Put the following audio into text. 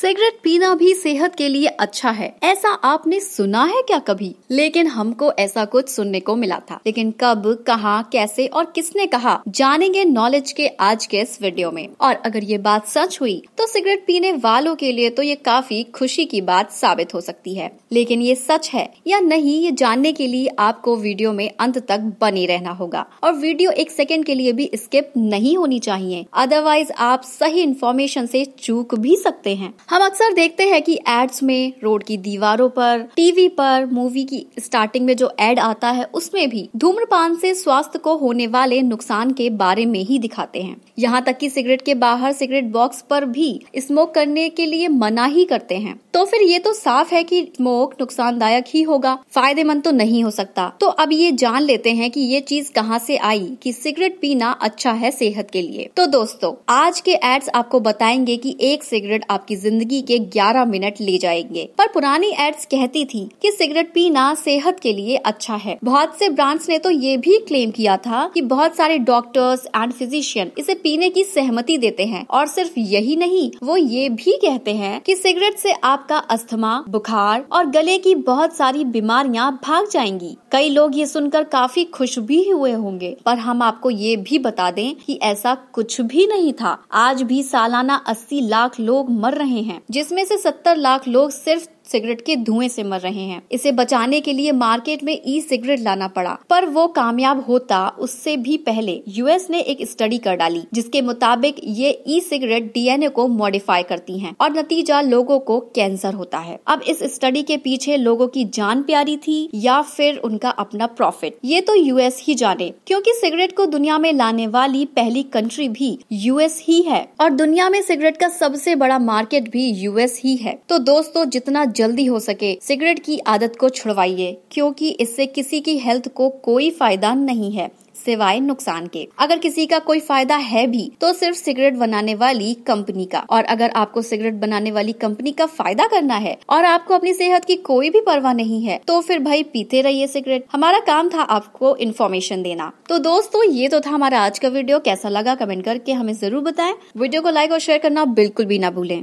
cigarette पीना भी सेहत के लिए अच्छा है ऐसा आपने सुना है क्या कभी लेकिन हमको ऐसा कुछ सुनने को मिला था लेकिन कब कहा कैसे और किसने कहा जानेंगे नॉलेज के आज के इस वीडियो में और अगर ये बात सच हुई तो सिगरेट पीने वालों के लिए तो ये काफी खुशी की बात साबित हो सकती है लेकिन ये सच है या नहीं ये जानने के लिए आपको वीडियो में अंत तक बने रहना होगा और वीडियो एक सेकेंड के लिए भी स्किप नहीं होनी चाहिए अदरवाइज आप सही इन्फॉर्मेशन ऐसी चूक भी सकते हैं हम अक्सर देखते हैं कि एड्स में रोड की दीवारों पर टीवी पर मूवी की स्टार्टिंग में जो एड आता है उसमें भी धूम्रपान से स्वास्थ्य को होने वाले नुकसान के बारे में ही दिखाते हैं यहाँ तक कि सिगरेट के बाहर सिगरेट बॉक्स पर भी स्मोक करने के लिए मना ही करते हैं तो फिर ये तो साफ है कि स्मोक नुकसानदायक ही होगा फायदेमंद तो नहीं हो सकता तो अब ये जान लेते हैं कि ये चीज कहाँ से आई कि सिगरेट पीना अच्छा है सेहत के लिए तो दोस्तों आज के एड्स आपको बताएंगे कि एक सिगरेट आपकी जिंदगी जिंदगी के 11 मिनट ले जाएंगे पर पुरानी एड्स कहती थी कि सिगरेट पीना सेहत के लिए अच्छा है बहुत से ब्रांड्स ने तो ये भी क्लेम किया था कि बहुत सारे डॉक्टर्स एंड फिजिशियन इसे पीने की सहमति देते हैं और सिर्फ यही नहीं वो ये भी कहते हैं कि सिगरेट से आपका अस्थमा बुखार और गले की बहुत सारी बीमारियां भाग जाएंगी कई लोग ये सुनकर काफी खुश भी हुए होंगे पर हम आपको ये भी बता दें कि ऐसा कुछ भी नहीं था आज भी सालाना 80 लाख लोग मर रहे हैं हैं जिसमें से 70 लाख लोग सिर्फ सिगरेट के धुएं से मर रहे हैं इसे बचाने के लिए मार्केट में ई सिगरेट लाना पड़ा पर वो कामयाब होता उससे भी पहले यूएस ने एक स्टडी कर डाली जिसके मुताबिक ये ई सिगरेट डीएनए को मॉडिफाई करती हैं और नतीजा लोगों को कैंसर होता है अब इस स्टडी के पीछे लोगों की जान प्यारी थी या फिर उनका अपना प्रॉफिट ये तो यूएस ही जाने क्योंकि सिगरेट को दुनिया में लाने वाली पहली कंट्री भी यूएस ही है और दुनिया में सिगरेट का सबसे बड़ा मार्केट भी यूएस ही है तो दोस्तों जितना जल्दी हो सके सिगरेट की आदत को छुड़वाइए क्योंकि इससे किसी की हेल्थ को कोई फायदा नहीं है सिवाय नुकसान के अगर किसी का कोई फायदा है भी तो सिर्फ सिगरेट बनाने वाली कंपनी का और अगर आपको सिगरेट बनाने वाली कंपनी का फायदा करना है और आपको अपनी सेहत की कोई भी परवाह नहीं है तो फिर भाई पीते रहिए सिगरेट हमारा काम था आपको इन्फॉर्मेशन देना तो दोस्तों ये तो था हमारा आज का वीडियो कैसा लगा कमेंट करके हमें जरूर बताए वीडियो को लाइक और शेयर करना बिल्कुल भी ना भूलें